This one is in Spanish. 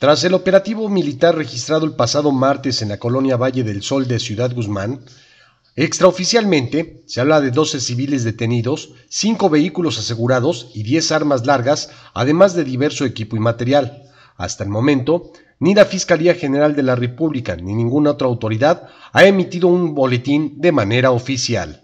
Tras el operativo militar registrado el pasado martes en la colonia Valle del Sol de Ciudad Guzmán, extraoficialmente se habla de 12 civiles detenidos, 5 vehículos asegurados y 10 armas largas, además de diverso equipo y material. Hasta el momento, ni la Fiscalía General de la República ni ninguna otra autoridad ha emitido un boletín de manera oficial.